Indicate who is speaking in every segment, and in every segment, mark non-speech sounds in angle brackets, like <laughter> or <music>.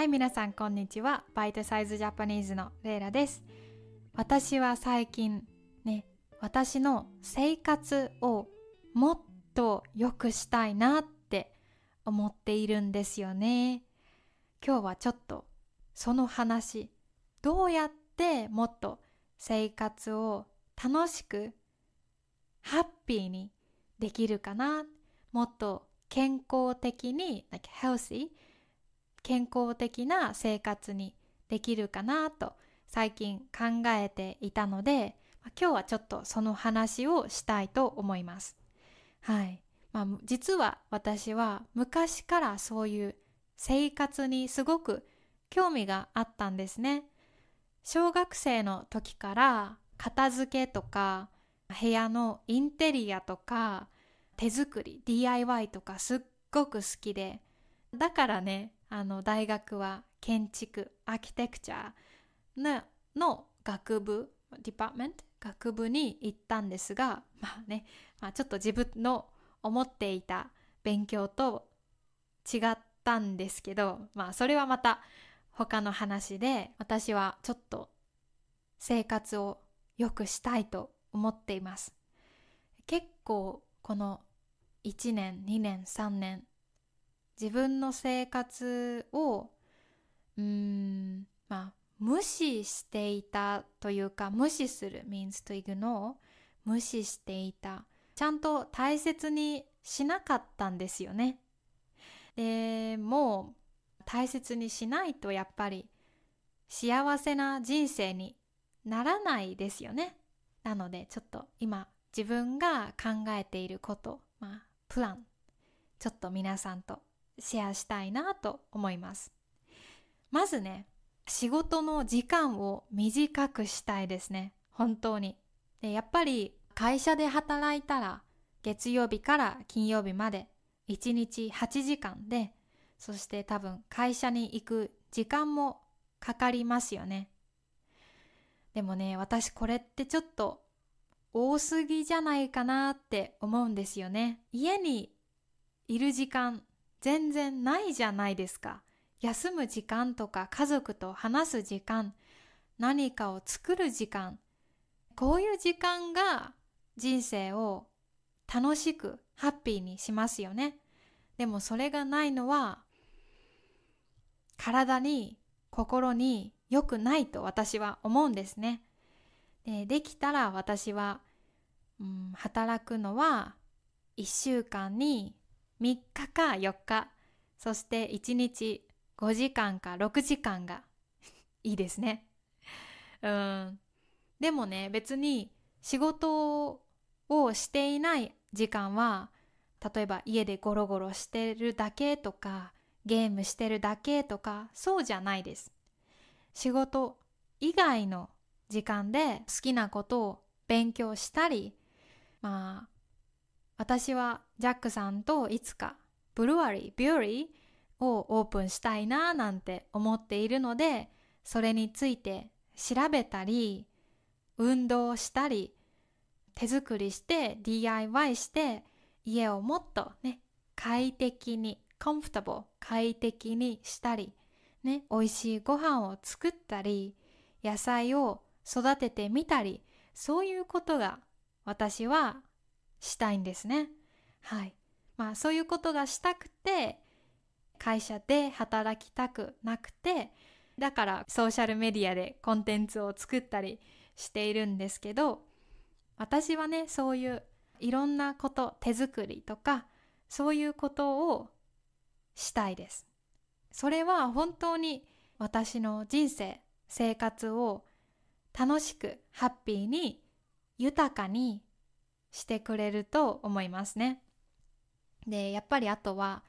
Speaker 1: はい、皆さんこんにちは。バイトサイズジャパニーズのレイラです。私は最近ね、私の生活をもっと良くしたいなって思っているんですよね。今日はちょっとその話、どうやってもっと生活を楽しくハッピーにできるかなもっと健康的に、like healthy 健康的な生活にできるかなと最近考えていたので今日はちょっとその話をしたいと思います。はい。まあ、実は私は昔からそういう生活にすごく興味があったんですね。小学生の時から片付けとか部屋のインテリアとか手作り DIY とかすっごく好きでだからねあの大学は建築アーキテクチャのの学部ディパーメント学部に行ったんですが <laughs> まあね、まあ、ちょっと自分の思っていた勉強と違ったんですけどまあそれはまた他の話で私はちょっと生活を良くしたいと思っています結構この1年2年3年自分の生活をうーんまあ無視していたというか無視する means to ignore 無視していたちゃんと大切にしなかったんですよねでもう大切にしないとやっぱり幸せな人生にならないですよねなのでちょっと今自分が考えていること、まあ、プランちょっと皆さんとシェアしたいなと思いますまずね仕事の時間を短くしたいですね本当にでやっぱり会社で働いたら月曜日から金曜日まで1日8時間でそして多分会社に行く時間もかかりますよねでもね私これってちょっと多すぎじゃないかなって思うんですよね家にいる時間全然ないじゃないですか。休む時間とか家族と話す時間、何かを作る時間。こういう時間が人生を楽しくハッピーにしますよね。でもそれがないのは体に心に良くないと私は思うんですね。でできたら私は、うん、働くのは1週間に3日か4日そして1日5時間か6時間が <laughs> いいですね。うんでもね別に仕事をしていない時間は例えば家でゴロゴロしてるだけとかゲームしてるだけとかそうじゃないです。仕事以外の時間で好きなことを勉強したりまあ私はジャックさんといつかブルワリービューリーをオープンしたいななんて思っているのでそれについて調べたり運動したり手作りして DIY して家をもっとね快適にコンフタル快適にしたりね美味しいご飯を作ったり野菜を育ててみたりそういうことが私はしたいんですね。はい。まあそういうことがしたくて会社で働きたくなくてだからソーシャルメディアでコンテンツを作ったりしているんですけど私はねそういういろんなこと手作りとかそういうことをしたいです。それは本当に私の人生生活を楽しくハッピーに豊かにしてくれると思いますね。でやっぱりあとは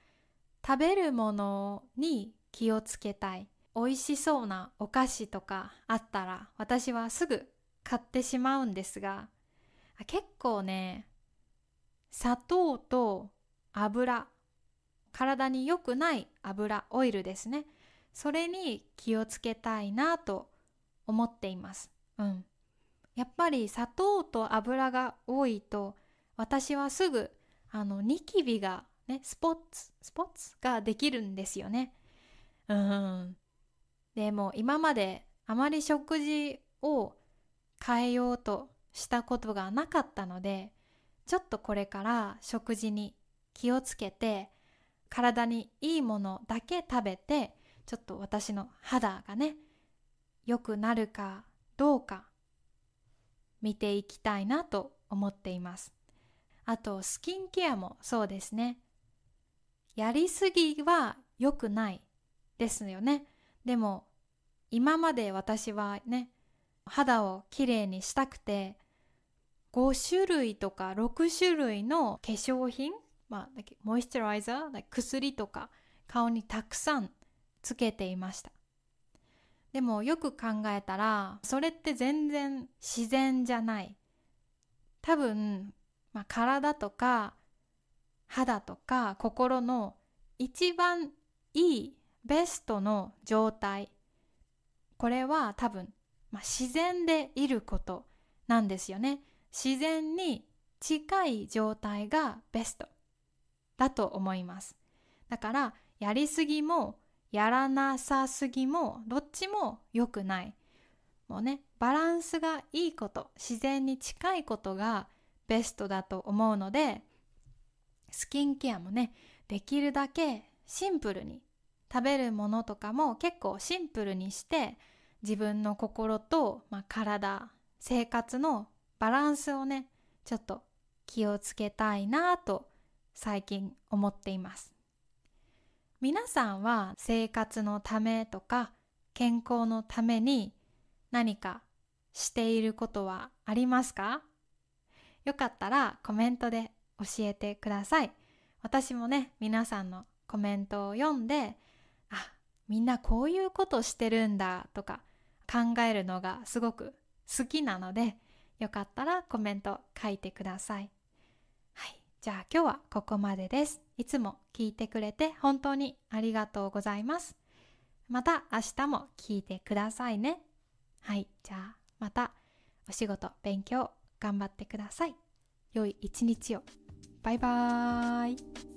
Speaker 1: 食べるものに気をつけたい美味しそうなお菓子とかあったら私はすぐ買ってしまうんですが結構ね砂糖と油体に良くない油オイルですねそれに気をつけたいなと思っています。うん、やっぱり砂糖と油が多いと私はすぐあのニキビがねスポッツスポッツができるんですよね。うんでも今まであまり食事を変えようとしたことがなかったのでちょっとこれから食事に気をつけて体にいいものだけ食べてちょっと私の肌がね良くなるかどうか見ていきたいなと思っていますあとスキンケアもそうですねやりすぎは良くないですよねでも今まで私はね肌をきれいにしたくて5種類とか6種類の化粧品、まあ、モイスチュライザー薬とか顔にたくさんつけていましたでもよく考えたらそれって全然自然じゃない多分、まあ、体とか肌とか心の一番いいベストの状態これは多分、まあ、自然でいることなんですよね自然に近い状態がベストだと思いますだからやりすぎもやらなさすぎもどっちも良くないもうねバランスがいいこと自然に近いことがベストだと思うのでスキンケアもねできるだけシンプルに食べるものとかも結構シンプルにして自分の心と、まあ、体生活のバランスをねちょっと気をつけたいなと最近思っています。皆さんは生活のためとか健康のために何かしていることはありますかよかったらコメントで教えてください。私もね、皆さんのコメントを読んで、あ、みんなこういうことしてるんだとか考えるのがすごく好きなので、よかったらコメント書いてください。じゃあ今日はここまでです。いつも聞いてくれて本当にありがとうございます。また明日も聞いてくださいね。はい、じゃあまたお仕事、勉強頑張ってください。良い一日を。バイバーイ。